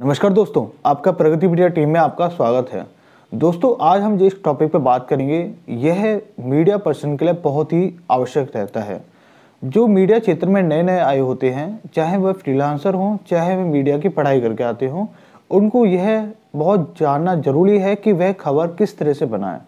नमस्कार दोस्तों आपका प्रगति मीडिया टीम में आपका स्वागत है दोस्तों आज हम जिस टॉपिक पर बात करेंगे यह मीडिया पर्सन के लिए बहुत ही आवश्यक रहता है जो मीडिया क्षेत्र में नए नए आए होते हैं चाहे वह फ्रीलांसर हों चाहे वह मीडिया की पढ़ाई करके आते हों उनको यह बहुत जानना जरूरी है कि वह खबर किस तरह से बनाए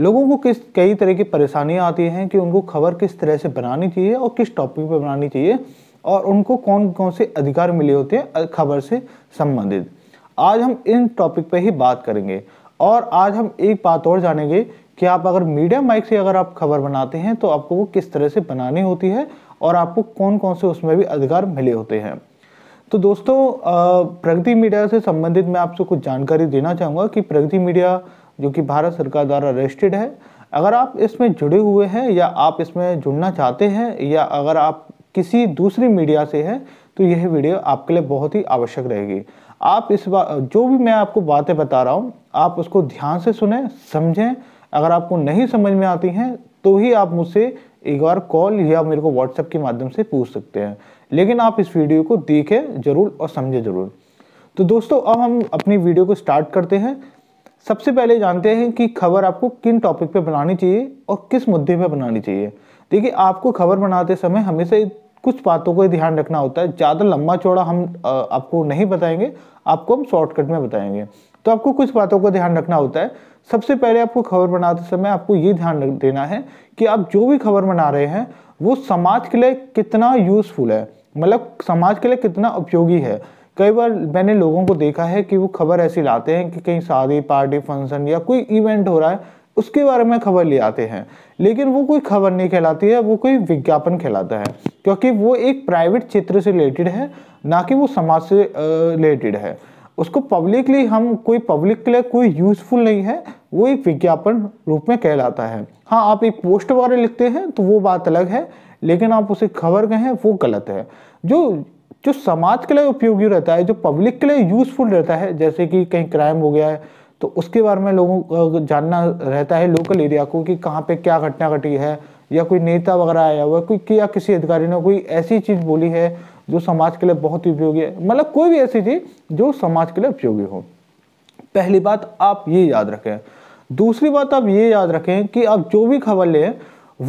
लोगों को किस कई तरह की परेशानियाँ आती हैं कि उनको खबर किस तरह से बनानी चाहिए और किस टॉपिक पर बनानी चाहिए और उनको कौन कौन से अधिकार मिले होते हैं खबर से संबंधित आज हम इन टॉपिक पे ही बात करेंगे और आज हम एक बात और जानेंगे कि आप अगर मीडिया माइक से अगर आप खबर बनाते हैं तो आपको वो किस तरह से बनानी होती है और आपको कौन कौन से उसमें भी अधिकार मिले होते हैं तो दोस्तों प्रगति मीडिया से संबंधित मैं आपसे कुछ जानकारी देना चाहूँगा कि प्रगति मीडिया जो कि भारत सरकार द्वारा रजिस्टर्ड है अगर आप इसमें जुड़े हुए हैं या आप इसमें जुड़ना चाहते हैं या अगर आप किसी दूसरी मीडिया से है तो यह वीडियो आपके लिए बहुत ही आवश्यक रहेगी आप इस बात जो भी मैं आपको बातें बता रहा हूँ आप उसको ध्यान से सुने समझें अगर आपको नहीं समझ में आती हैं तो ही आप मुझसे एक बार कॉल या मेरे को व्हाट्सएप के माध्यम से पूछ सकते हैं लेकिन आप इस वीडियो को देखें ज़रूर और समझें ज़रूर तो दोस्तों अब हम अपनी वीडियो को स्टार्ट करते हैं सबसे पहले जानते हैं कि खबर आपको किन टॉपिक पर बनानी चाहिए और किस मुद्दे पर बनानी चाहिए देखिए आपको खबर बनाते समय हमेशा कुछ बातों को ध्यान रखना होता है ज़्यादा लंबा चौड़ा हम आपको नहीं बताएंगे आपको हम शॉर्टकट में बताएंगे तो आपको कुछ बातों को ध्यान रखना होता है सबसे पहले आपको खबर बनाते समय आपको ये ध्यान देना है कि आप जो भी खबर बना रहे हैं वो समाज के लिए कितना यूज़फुल है मतलब समाज के लिए कितना उपयोगी है कई बार मैंने लोगों को देखा है कि वो खबर ऐसी लाते हैं कि कहीं शादी पार्टी फंक्शन या कोई इवेंट हो रहा है उसके बारे में खबर ले आते हैं लेकिन वो कोई खबर नहीं कहलाती है वो कोई विज्ञापन कहलाता है क्योंकि वो एक प्राइवेट क्षेत्र से रिलेटेड है ना कि वो समाज से रिलेटेड है उसको पब्लिकली हम कोई पब्लिक के लिए कोई यूजफुल नहीं है वो एक विज्ञापन रूप में कहलाता है हाँ आप एक पोस्ट वगैरह लिखते हैं तो वो बात अलग है लेकिन आप उसे खबर कहें वो गलत है जो जो समाज के लिए उपयोगी रहता है जो पब्लिक के लिए यूजफुल रहता है जैसे कि कहीं क्राइम हो गया है तो उसके बारे में लोगों को जानना रहता है लोकल एरिया को कि कहाँ पे क्या घटना घटी है या कोई नेता वगैरह आया हुआ है कोई या किसी अधिकारी ने कोई ऐसी चीज़ बोली है जो समाज के लिए बहुत ही उपयोगी है मतलब कोई भी ऐसी चीज़ जो समाज के लिए उपयोगी हो पहली बात आप ये याद रखें दूसरी बात आप ये याद रखें कि आप जो भी खबर लें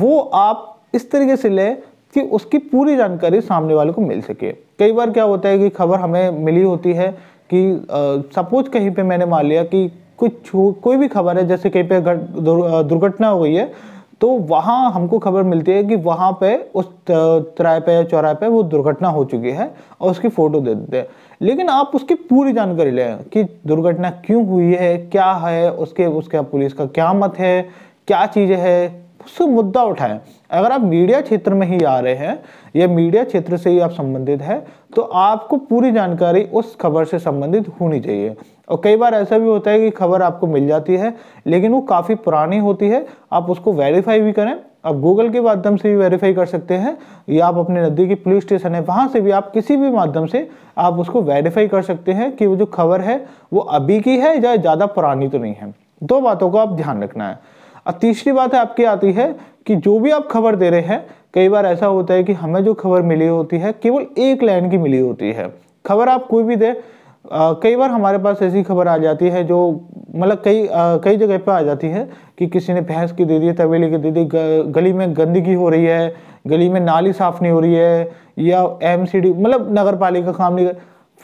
वो आप इस तरीके से लें कि उसकी पूरी जानकारी सामने वाले को मिल सके कई बार क्या होता है कि खबर हमें मिली होती है कि सपोज कहीं पे मैंने मान लिया कि कुछ कोई भी खबर है जैसे कहीं पे दुर्घटना हुई है तो वहाँ हमको खबर मिलती है कि वहाँ पे उस तराए पे या चौराहे पे वो दुर्घटना हो चुकी है और उसकी फ़ोटो दे देते हैं लेकिन आप उसकी पूरी जानकारी लें कि दुर्घटना क्यों हुई है क्या है उसके उसके पुलिस का क्या मत है क्या चीज़ है उससे मुद्दा उठाएं अगर आप मीडिया क्षेत्र में ही आ रहे हैं या मीडिया क्षेत्र से ही आप संबंधित है तो आपको पूरी जानकारी उस खबर से संबंधित होनी चाहिए और कई बार ऐसा भी होता है कि खबर आपको मिल जाती है लेकिन वो काफ़ी पुरानी होती है आप उसको वेरीफाई भी करें आप गूगल के माध्यम से भी वेरीफाई कर सकते हैं या आप अपने नज़दीकी पुलिस स्टेशन है वहाँ से भी आप किसी भी माध्यम से आप उसको वेरीफाई कर सकते हैं कि वो जो खबर है वो अभी की है या ज़्यादा पुरानी तो नहीं है दो बातों का आप ध्यान रखना है और तीसरी बात है आपकी आती है कि जो भी आप खबर दे रहे हैं कई बार ऐसा होता है कि हमें जो खबर मिली होती है केवल एक लाइन की मिली होती है खबर आप कोई भी आ, कई बार हमारे पास ऐसी खबर आ जाती है जो मतलब कई कई जगह पे आ जाती है कि किसी ने भैंस की दे दी तवेली की दे दी गली में गंदगी हो रही है गली में नाली साफ नहीं हो रही है या एम मतलब नगर पालिका काम नहीं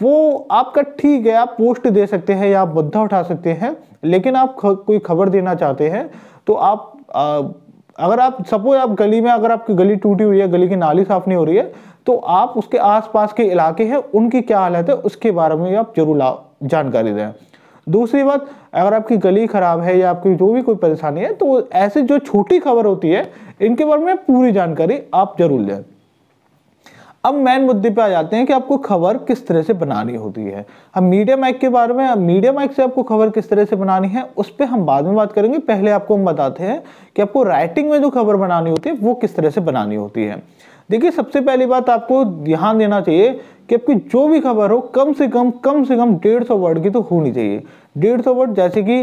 वो आपका ठीक है आप पोस्ट दे सकते हैं या आप मुद्दा उठा सकते हैं लेकिन आप कोई खबर देना चाहते हैं तो आप आ, अगर आप सपोज आप गली में अगर आपकी गली टूटी हुई है गली की नाली साफ नहीं हो रही है तो आप उसके आसपास के इलाके हैं उनकी क्या हालत है उसके बारे में आप जरूर जानकारी दें दूसरी बात अगर आपकी गली ख़राब है या आपकी जो भी कोई परेशानी है तो ऐसे जो छोटी खबर होती है इनके बारे में पूरी जानकारी आप जरूर लें अब मेन मुद्दे पे आ जाते हैं कि आपको खबर किस तरह से बनानी होती है अब मीडिया माइक के बारे में अब मीडिया माइक से आपको खबर किस तरह से बनानी है उस पर हम बाद में बात करेंगे पहले आपको हम बताते हैं कि आपको राइटिंग में जो खबर बनानी होती है वो किस तरह से बनानी होती है देखिए सबसे पहली बात आपको ध्यान देना चाहिए कि आपकी जो भी खबर हो कम से कम कम से कम डेढ़ सौ वर्ड की तो होनी चाहिए डेढ़ सौ वर्ड जैसे कि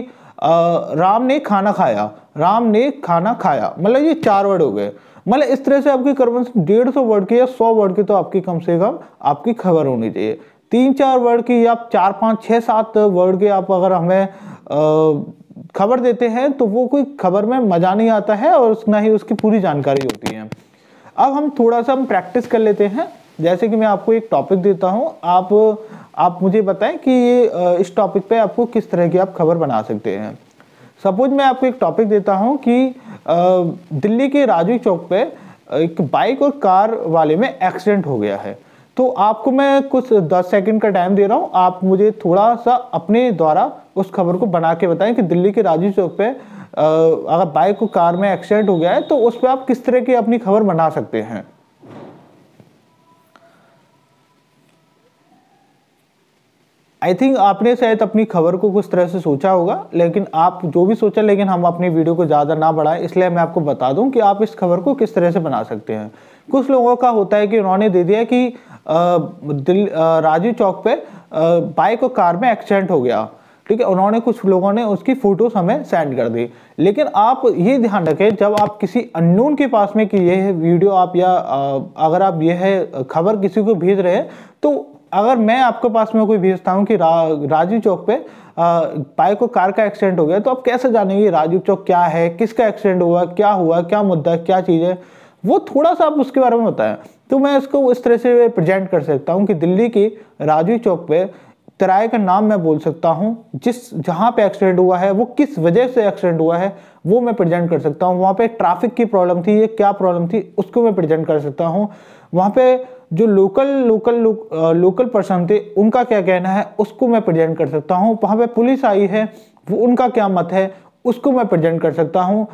राम ने खाना खाया राम ने खाना खाया मतलब ये चार वर्ड हो गए मतलब इस तरह से आपकी कन्वर्स डेढ़ सौ वर्ड की या सौ वर्ड की तो आपकी कम से कम आपकी खबर होनी चाहिए तीन चार वर्ड की या चार पाँच छः सात वर्ड के आप अगर हमें खबर देते हैं तो वो कोई खबर में मज़ा नहीं आता है और ना ही उसकी पूरी जानकारी होती है अब हम थोड़ा सा हम प्रैक्टिस कर लेते हैं जैसे कि मैं आपको एक टॉपिक देता हूँ आप आप मुझे बताएं कि ये इस टॉपिक पे आपको किस तरह की आप खबर बना सकते हैं सपोज मैं आपको एक टॉपिक देता हूँ कि दिल्ली के राजवी चौक पे एक बाइक और कार वाले में एक्सीडेंट हो गया है तो आपको मैं कुछ दस सेकंड का टाइम दे रहा हूँ आप मुझे थोड़ा सा अपने द्वारा उस खबर को बना के बताएं कि दिल्ली के राजीव चौक पे अगर बाइक और कार में एक्सीडेंट हो गया है तो उस पर आप किस तरह की अपनी खबर बना सकते हैं आई थिंक आपने शायद अपनी खबर को कुछ तरह से सोचा होगा लेकिन आप जो भी सोचा लेकिन हम अपनी वीडियो को ज़्यादा ना बढ़ाएं इसलिए मैं आपको बता दूं कि आप इस खबर को किस तरह से बना सकते हैं कुछ लोगों का होता है कि उन्होंने दे दिया कि राजीव चौक पे बाइक और कार में एक्सीडेंट हो गया ठीक है उन्होंने कुछ लोगों ने उसकी फ़ोटोज़ हमें सेंड कर दी लेकिन आप ये ध्यान रखें जब आप किसी अननोन के पास में कि यह वीडियो आप या अगर आप यह खबर किसी को भेज रहे हैं तो अगर मैं आपके पास में कोई भेजता हूँ कि रा, राजू चौक पे बाइक को कार का एक्सीडेंट हो गया तो आप कैसे जानेंगे राजीव चौक क्या है किसका एक्सीडेंट हुआ क्या हुआ क्या मुद्दा क्या चीज़ है वो थोड़ा सा आप उसके बारे में बताएं तो मैं इसको इस तरह से प्रेजेंट कर सकता हूँ कि दिल्ली की राजीव चौक पे तराए का नाम मैं बोल सकता हूँ जिस जहाँ पे एक्सीडेंट हुआ है वो किस वजह से एक्सीडेंट हुआ है वो मैं प्रेजेंट कर सकता हूँ वहाँ पे ट्रैफिक की प्रॉब्लम थी ये क्या प्रॉब्लम थी उसको मैं प्रेजेंट कर सकता हूँ वहाँ पे जो लोकल लोकल लोकल पर्सन थे उनका क्या कहना है उसको मैं प्रेजेंट कर सकता हूँ वहाँ पे पुलिस आई है वो उनका क्या मत है उसको मैं प्रेजेंट कर सकता हूँ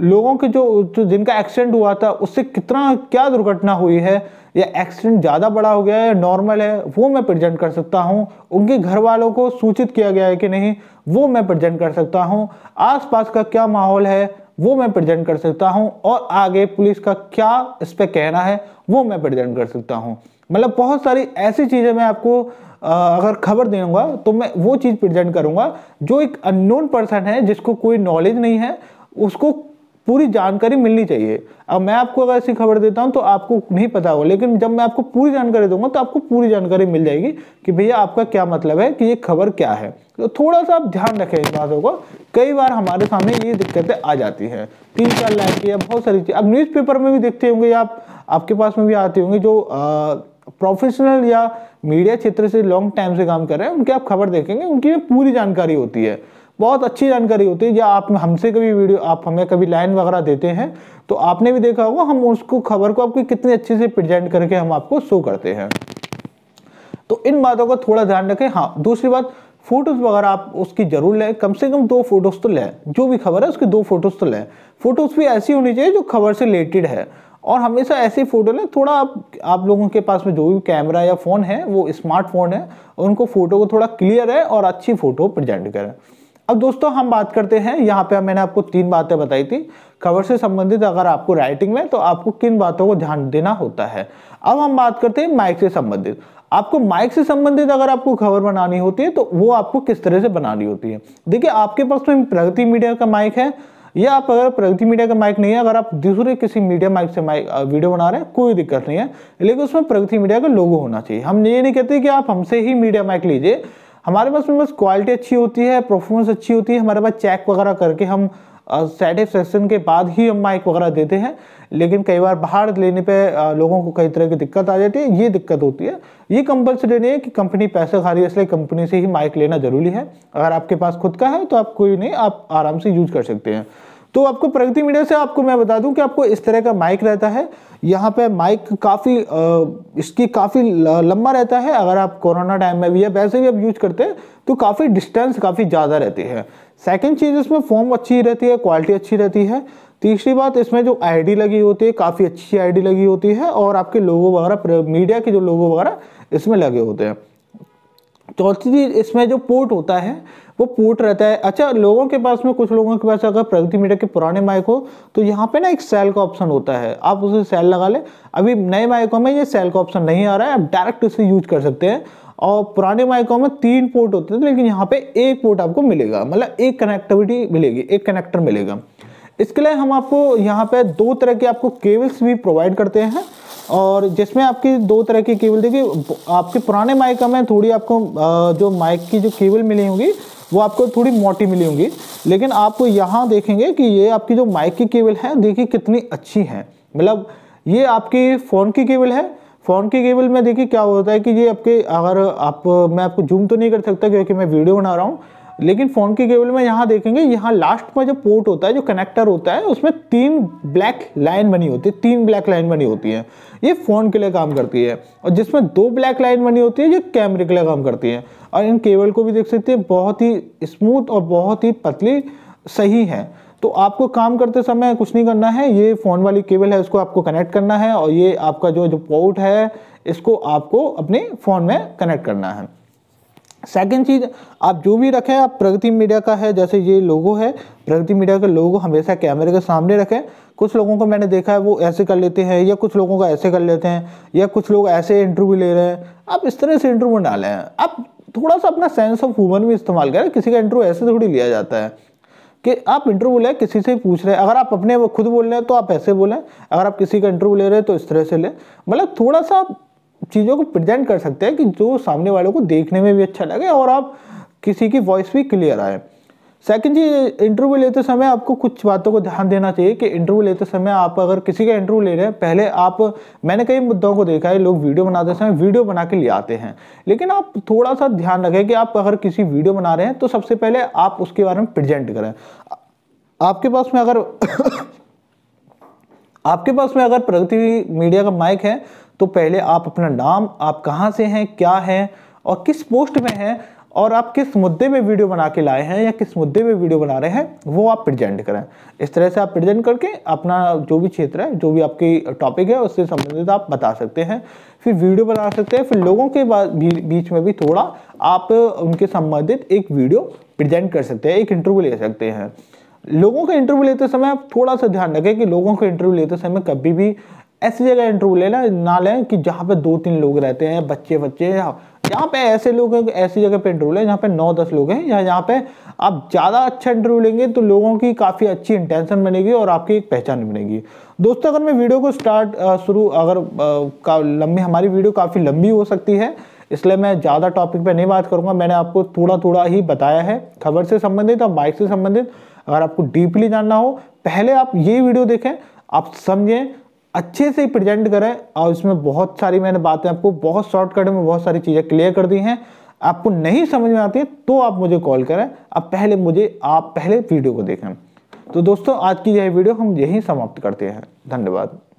लोगों के जो जो जिनका एक्सीडेंट हुआ था उससे कितना क्या दुर्घटना हुई है या एक्सीडेंट ज़्यादा बड़ा हो गया है नॉर्मल है वो मैं प्रेजेंट कर सकता हूँ उनके घर वालों को सूचित किया गया है कि नहीं वो मैं प्रेजेंट कर सकता हूँ आसपास का क्या माहौल है वो मैं प्रेजेंट कर सकता हूँ और आगे पुलिस का क्या इस पर कहना है वो मैं प्रेजेंट कर सकता हूँ मतलब बहुत सारी ऐसी चीज़ें मैं आपको अगर खबर देगा तो मैं वो चीज़ प्रेजेंट करूँगा जो एक अननोन पर्सन है जिसको कोई नॉलेज नहीं है उसको पूरी जानकारी मिलनी चाहिए अब मैं आपको अगर ऐसी खबर देता हूँ तो आपको नहीं पता होगा लेकिन जब मैं आपको पूरी जानकारी दूंगा तो आपको पूरी जानकारी मिल जाएगी कि भैया आपका क्या मतलब है कि ये खबर क्या है तो थोड़ा सा आप ध्यान रखें इन बातों को कई बार हमारे सामने ये दिक्कतें आ जाती हैं तीन चार लाइन की बहुत सारी चीज़ अब न्यूज़पेपर में भी देखते होंगे आप आपके पास में भी आते होंगे जो प्रोफेशनल या मीडिया क्षेत्र से लॉन्ग टाइम से काम कर रहे हैं उनकी आप खबर देखेंगे उनकी पूरी जानकारी होती है बहुत अच्छी जानकारी होती है या आप हमसे कभी वीडियो आप हमें कभी लाइन वगैरह देते हैं तो आपने भी देखा होगा हम उसको खबर को आपको कितने अच्छे से प्रेजेंट करके हम आपको शो करते हैं तो इन बातों का थोड़ा ध्यान रखें हाँ दूसरी बात फोटोज़ वगैरह आप उसकी ज़रूर लें कम से कम दो फोटोज़ तो लें जो भी खबर है उसकी दो फोटोज़ तो लें फोटोज़ भी ऐसी होनी चाहिए जो खबर से रिलेटेड है और हमेशा ऐसी फ़ोटो लें थोड़ा आप आप लोगों के पास में जो भी कैमरा या फ़ोन है वो स्मार्टफोन है उनको फ़ोटो को थोड़ा क्लियर है और अच्छी फ़ोटो प्रजेंट करें अब दोस्तों हम बात करते हैं यहाँ पे मैंने आपको तीन बातें बताई थी कवर से संबंधित अगर आपको राइटिंग में तो आपको किन बातों को ध्यान देना होता है अब हम बात करते हैं माइक से संबंधित आपको माइक से संबंधित अगर आपको खबर बनानी होती है तो वो आपको किस तरह से बनानी होती है देखिए आपके पास में तो प्रगति मीडिया का माइक है या आप अगर प्रगति मीडिया का माइक नहीं है अगर आप दूसरे किसी मीडिया माइक से माइक वीडियो बना रहे हैं कोई दिक्कत नहीं है लेकिन उसमें प्रगति मीडिया का लोगो होना चाहिए हम ये नहीं कहते कि आप हमसे ही मीडिया माइक लीजिए हमारे पास में बस क्वालिटी अच्छी होती है परफॉर्मेंस अच्छी होती है हमारे पास चेक वगैरह करके हम सेटिस्फेक्शन के बाद ही हम माइक वगैरह देते हैं लेकिन कई बार बाहर लेने पे लोगों को कई तरह की दिक्कत आ जाती है ये दिक्कत होती है ये कंपल्सरी नहीं है कि कंपनी पैसे खा रही है इसलिए कंपनी से ही माइक लेना जरूरी है अगर आपके पास खुद का है तो आप कोई नहीं आप आराम से यूज कर सकते हैं तो आपको प्रगति मीडिया से आपको मैं बता दूं कि आपको इस तरह का माइक रहता है यहाँ पे माइक काफ़ी इसकी काफ़ी लंबा रहता है अगर आप कोरोना टाइम में भी या वैसे भी आप यूज करते हैं तो काफ़ी डिस्टेंस काफ़ी ज़्यादा रहती है सेकेंड चीज़ इसमें फॉर्म अच्छी रहती है क्वालिटी अच्छी रहती है तीसरी बात इसमें जो आईडी लगी होती है काफ़ी अच्छी आईडी लगी होती है और आपके लोगों वगैरह मीडिया के जो लोगों वगैरह इसमें लगे होते हैं चौथी चीज़ इसमें जो पोर्ट होता है वो पूट रहता है अच्छा लोगों के पास में कुछ लोगों के पास अगर प्रगति मीडिया के पुराने माइक हो तो यहाँ पे ना एक सेल का ऑप्शन होता है आप उसे सेल लगा ले अभी नए माइकों में ये सेल का ऑप्शन नहीं आ रहा है आप डायरेक्ट उसे यूज कर सकते हैं और पुराने माइकों में तीन पोर्ट होते थे लेकिन यहाँ पे एक पोर्ट आपको मिलेगा मतलब एक कनेक्टिविटी मिलेगी एक कनेक्टर मिलेगा इसके लिए हम आपको यहाँ पे दो तरह के आपको केबल्स भी प्रोवाइड करते हैं और जिसमें आपकी दो तरह की केबल देखिए आपके पुराने माइक में थोड़ी आपको जो माइक की जो केबल मिली होगी वो आपको थोड़ी मोटी मिली होंगी लेकिन आपको यहाँ देखेंगे कि ये आपकी जो माइक की केबल है देखिए कितनी अच्छी है मतलब ये आपकी फ़ोन की केबल है फ़ोन की केबल में देखिए क्या होता है कि ये आपके अगर आप मैं आपको जूम तो नहीं कर सकता क्योंकि मैं वीडियो बना रहा हूँ लेकिन फ़ोन के केबल में यहाँ देखेंगे यहाँ लास्ट में जो पोर्ट होता है जो कनेक्टर होता है उसमें तीन ब्लैक लाइन बनी होती है तीन ब्लैक लाइन बनी होती है ये फ़ोन के लिए काम करती है और जिसमें दो ब्लैक लाइन बनी होती है ये कैमरे के लिए काम करती है और इन केबल को भी देख सकते हैं बहुत ही स्मूथ और बहुत ही पतली सही है तो आपको काम करते समय कुछ नहीं करना है ये फ़ोन वाली केबल है उसको आपको कनेक्ट करना है और ये आपका जो जो पोर्ट है इसको आपको अपने फ़ोन में कनेक्ट करना है सेकेंड चीज़ आप जो भी रखें आप प्रगति मीडिया का है जैसे ये लोगो है प्रगति मीडिया का लोगो हमेशा कैमरे के सामने रखें कुछ लोगों को मैंने देखा है वो ऐसे कर लेते हैं या कुछ लोगों का ऐसे कर लेते हैं या कुछ लोग ऐसे इंटरव्यू ले रहे हैं आप इस तरह से इंटरव्यू लें आप थोड़ा सा अपना सेंस ऑफ ह्यूमन भी इस्तेमाल करें किसी का इंटरव्यू ऐसे थोड़ी लिया जाता है कि आप इंटरव्यू लें किसी से पूछ रहे हैं अगर आप अपने वो खुद बोल रहे हैं तो आप ऐसे बोलें अगर आप किसी का इंटरव्यू ले रहे हैं तो इस तरह से लें मतलब थोड़ा सा चीज़ों को प्रेजेंट कर सकते हैं कि जो सामने वालों को देखने में भी अच्छा लगे और आप किसी की वॉइस भी क्लियर आए सेकंड चीज़ इंटरव्यू लेते समय आपको कुछ बातों को ध्यान देना चाहिए कि इंटरव्यू लेते समय आप अगर किसी का इंटरव्यू ले रहे हैं पहले आप मैंने कई मुद्दों को देखा है लोग वीडियो बनाते समय वीडियो बना के ले आते हैं लेकिन आप थोड़ा सा ध्यान रखें कि आप अगर किसी वीडियो बना रहे हैं तो सबसे पहले आप उसके बारे में प्रेजेंट करें आपके पास में अगर आपके पास में अगर प्रगति मीडिया का माइक है तो पहले आप अपना नाम आप कहाँ से हैं क्या हैं और किस पोस्ट में हैं और आप किस मुद्दे में वीडियो बना के लाए हैं या किस मुद्दे में वीडियो बना रहे हैं वो आप प्रेजेंट करें इस तरह से आप प्रेजेंट करके अपना जो भी क्षेत्र है जो भी आपकी टॉपिक है उससे संबंधित आप बता सकते हैं फिर वीडियो बना सकते हैं फिर लोगों के बीच में भी थोड़ा आप उनके संबंधित एक वीडियो प्रेजेंट कर सकते हैं एक इंटरव्यू ले सकते हैं लोगों का इंटरव्यू लेते समय आप थोड़ा सा ध्यान रखें कि लोगों का इंटरव्यू लेते समय कभी भी ऐसी जगह इंटरव्यू लेना ना लें कि जहाँ पे दो तीन लोग रहते हैं बच्चे बच्चे जहाँ पे ऐसे लोग हैं ऐसी जगह पे इंटरव्यू लें जहाँ पे नौ दस लोग हैं या जहाँ पे आप ज़्यादा अच्छा इंटरव्यू लेंगे तो लोगों की काफ़ी अच्छी इंटेंशन बनेगी और आपकी एक पहचान बनेगी दोस्तों अगर मैं वीडियो को स्टार्ट शुरू अगर आ, लंबी हमारी वीडियो काफ़ी लंबी हो सकती है इसलिए मैं ज़्यादा टॉपिक पर नहीं बात करूँगा मैंने आपको थोड़ा थोड़ा ही बताया है खबर से संबंधित और बाइक से संबंधित अगर आपको डीपली जानना हो पहले आप ये वीडियो देखें आप समझें अच्छे से प्रेजेंट करें और इसमें बहुत सारी मैंने बातें आपको बहुत शॉर्टकट में बहुत सारी चीज़ें क्लियर कर दी हैं आपको नहीं समझ में आती है तो आप मुझे कॉल करें अब पहले मुझे आप पहले वीडियो को देखें तो दोस्तों आज की यह वीडियो हम यहीं समाप्त करते हैं धन्यवाद